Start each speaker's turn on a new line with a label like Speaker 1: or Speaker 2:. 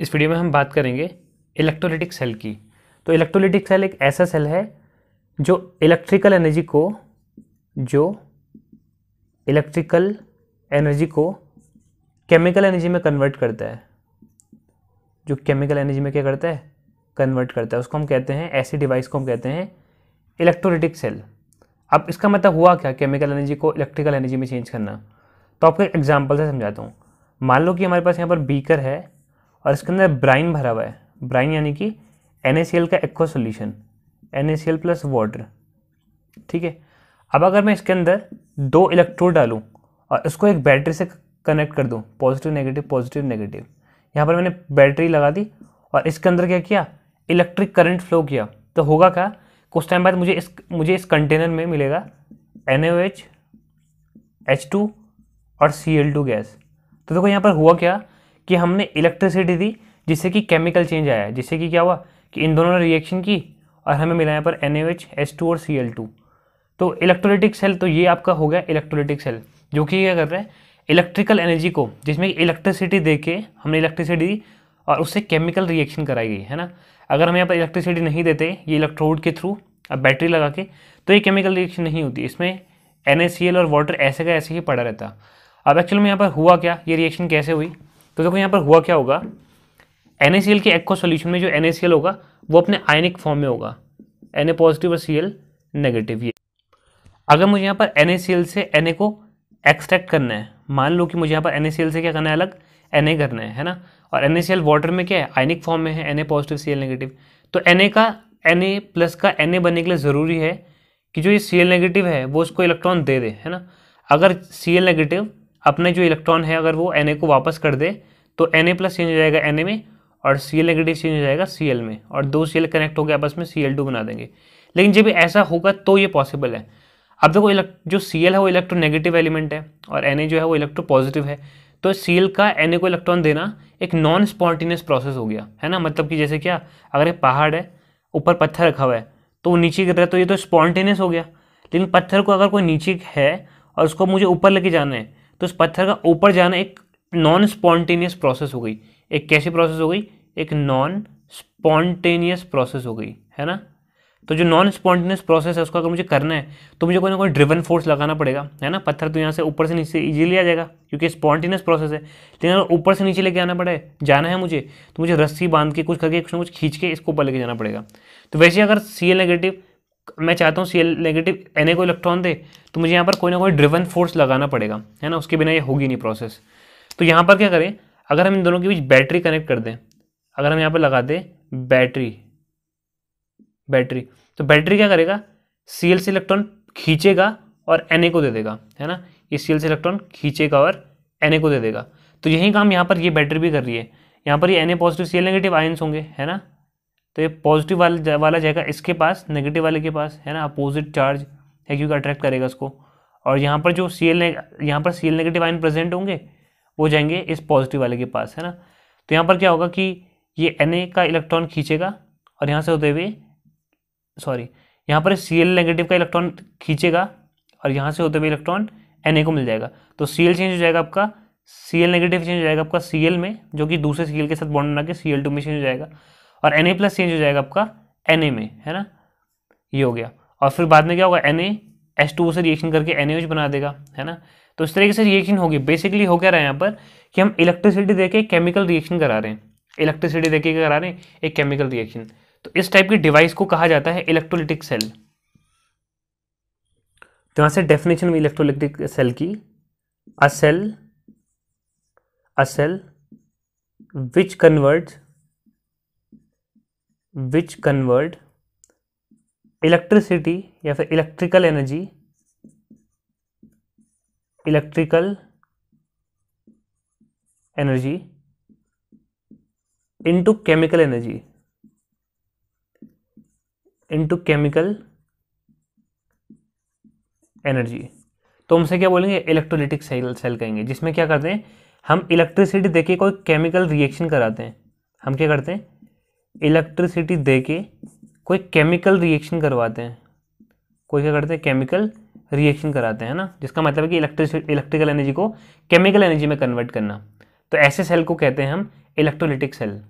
Speaker 1: इस वीडियो में हम बात करेंगे इलेक्ट्रोलिटिक सेल की तो इलेक्ट्रोलिटिक सेल एक ऐसा सेल है जो इलेक्ट्रिकल एनर्जी को जो इलेक्ट्रिकल एनर्जी को केमिकल एनर्जी में कन्वर्ट करता है जो केमिकल एनर्जी में क्या करता है कन्वर्ट करता है उसको हम कहते हैं ऐसे डिवाइस को हम कहते हैं इलेक्ट्रोलिटिक सेल अब इसका मतलब हुआ क्या केमिकल एनर्जी को इलेक्ट्रिकल एनर्जी में चेंज करना तो आपको एक एग्जाम्पल से समझाता हूँ मान लो कि हमारे पास यहाँ पर बीकर है और इसके अंदर ब्राइन भरा हुआ है ब्राइन यानी कि एन का aqua solution N plus water ठीक है अब अगर मैं इसके अंदर दो इलेक्ट्रोड डालूँ और इसको एक बैटरी से कनेक्ट कर दूँ पॉजिटिव नेगेटिव पॉजिटिव नेगेटिव यहाँ पर मैंने बैटरी लगा दी और इसके अंदर क्या किया इलेक्ट्रिक करंट फ्लो किया तो होगा क्या कुछ टाइम बाद मुझे इस मुझे इस कंटेनर में मिलेगा एन एच टू और सी एल टू गैस तो देखो यहाँ पर हुआ क्या कि हमने इलेक्ट्रिसिटी दी जिससे कि केमिकल चेंज आया जिससे कि क्या हुआ कि इन दोनों ने रिएक्शन की और हमें मिला यहाँ पर एन एच एस टू और सी एल टू तो इलेक्ट्रोलिटिक सेल तो ये आपका हो गया इलेक्ट्रोलिटिक सेल जो कि क्या कर रहे हैं इलेक्ट्रिकल एनर्जी को जिसमें इलेक्ट्रिसिटी दे के हमने इलेक्ट्रिसिटी दी और उससे केमिकल रिएक्शन कराई गई है ना अगर हम यहाँ पर इलेक्ट्रिसिटी नहीं देते ये इलेक्ट्रोड के थ्रू अब बैटरी लगा के तो ये केमिकल रिएक्शन नहीं होती इसमें एन और वाटर ऐसे का ऐसे ही पड़ा रहता अब एक्चुअल में यहाँ पर हुआ क्या ये रिएक्शन कैसे हुई तो देखो यहाँ पर हुआ क्या होगा एन के एक्वा सोल्यूशन में जो एन होगा वो अपने आयनिक फॉर्म में होगा एन पॉजिटिव और सी नेगेटिव ये अगर मुझे यहाँ पर एन से एन को एक्सट्रैक्ट करना है मान लो कि मुझे यहाँ पर एन से क्या करना है अलग एन करना है है ना और एन वाटर में क्या है आयनिक फॉर्म में है एन पॉजिटिव सी नेगेटिव तो एन का एन प्लस का एन बनने के लिए ज़रूरी है कि जो ये सी नेगेटिव है वो उसको इलेक्ट्रॉन दे दे है ना अगर सी नेगेटिव अपने जो इलेक्ट्रॉन है अगर वो एन को वापस कर दे तो एन ए प्लस चेंज हो जाएगा एन में और सी एल नेगेटिव चेंज हो जाएगा सी एल में और दो सी एल कनेक्ट गया आपस में सी एल टू बना देंगे लेकिन जब ऐसा होगा तो ये पॉसिबल है अब देखो जो सी एल है वो नेगेटिव एलिमेंट है और एन जो है वो इलेक्ट्रो पॉजिटिव है तो सी एल का एन को इलेक्ट्रॉन देना एक नॉन स्पॉन्टेनियस प्रोसेस हो गया है ना मतलब कि जैसे क्या अगर ये पहाड़ है ऊपर पत्थर रखा हुआ है तो वो नीचे गिर रहा है तो ये तो स्पॉन्टेनियस हो गया लेकिन पत्थर को अगर कोई नीचे है और उसको मुझे ऊपर लेके जाना है तो उस पत्थर का ऊपर जाना एक नॉन स्पॉन्टेनियस प्रोसेस हो गई एक कैसी प्रोसेस हो गई एक नॉन स्पॉन्टेनियस प्रोसेस हो गई है ना तो जो नॉन स्पॉन्टेनियस प्रोसेस है उसका अगर मुझे करना है तो मुझे कोई ना कोई ड्रिवन फोर्स लगाना पड़ेगा है ना पत्थर तो यहाँ से ऊपर से नीचे इजीली आ जाएगा क्योंकि स्पॉन्टेनियस प्रोसेस है लेकिन तो अगर ऊपर से नीचे लेके आना पड़े जाना है मुझे तो मुझे रस्सी बांध के कुछ करके कुछ ना कुछ खींच के इसको ऊपर लेके जाना पड़ेगा तो वैसे अगर सी नेगेटिव मैं चाहता हूँ सी एल नेगेटिव एन को इलेक्ट्रॉन दे तो मुझे यहाँ पर कोई ना कोई ड्रिवन फोर्स लगाना पड़ेगा है ना उसके बिना ये होगी नहीं प्रोसेस तो यहाँ पर क्या करें अगर हम इन दोनों के बीच बैटरी कनेक्ट कर दें अगर हम यहाँ पर लगा दें बैटरी बैटरी तो बैटरी क्या करेगा सी एल से इलेक्ट्रॉन खींचेगा और एन को दे देगा है ना ये सी एल से इलेक्ट्रॉन खींचेगा और एन को दे देगा तो यही काम यहाँ पर ये बैटरी भी कर रही है यहाँ पर ये N positive C negative ions होंगे है ना तो ये पॉजिटिव वाले वाला जाएगा इसके पास नेगेटिव वाले के पास है ना अपोजिट चार्ज है क्योंकि अट्रैक्ट करेगा उसको और यहाँ पर जो सी एल यहाँ पर C L negative ion present होंगे वो जाएंगे इस पॉजिटिव वाले के पास है ना तो यहाँ पर क्या होगा कि ये एन का इलेक्ट्रॉन खींचेगा और यहाँ से होते हुए सॉरी यहाँ पर सी एल नेगेटिव का इलेक्ट्रॉन खींचेगा और यहाँ से होते हुए इलेक्ट्रॉन एन को मिल जाएगा तो सी एल चेंज हो जाएगा आपका सी एल नेगेटिव चेंज हो जाएगा आपका सी एल में जो कि दूसरे सी एल के साथ बॉन्ड बना के सी एल टू में चेंज हो जाएगा और एन ए प्लस चेंज हो जाएगा आपका एन ए में है ना ये हो गया और फिर बाद में क्या होगा एन ए एस टू से रिएक्शन करके एन एच बना देगा है ना तो इस तरीके से रिएक्शन होगी बेसिकली हो क्या रहा है यहाँ पर कि हम इलेक्ट्रिसिटी देके केमिकल रिएक्शन करा रहे हैं इलेक्ट्रिसिटी देके करा रहे हैं एक केमिकल रिएक्शन तो इस टाइप की डिवाइस को कहा जाता है इलेक्ट्रोलिटिक सेल तो यहां से डेफिनेशन में इलेक्ट्रोलिटिक सेल की a cell a cell which converts which convert electricity या फिर electrical energy electrical energy into chemical energy into chemical energy तो हमसे क्या बोलेंगे इलेक्ट्रोलिटिक सेल सेल कहेंगे जिसमें क्या करते हैं हम इलेक्ट्रिसिटी देके कोई केमिकल रिएक्शन कराते हैं हम क्या करते हैं इलेक्ट्रिसिटी दे के कोई केमिकल रिएक्शन करवाते हैं कोई क्या करते हैं केमिकल रिएक्शन कराते हैं ना जिसका मतलब है कि इलेक्ट्रिसिटी इलेक्ट्रिकल एनर्जी को केमिकल एनर्जी में कन्वर्ट करना तो ऐसे सेल को कहते हैं हम इलेक्ट्रोलिटिक सेल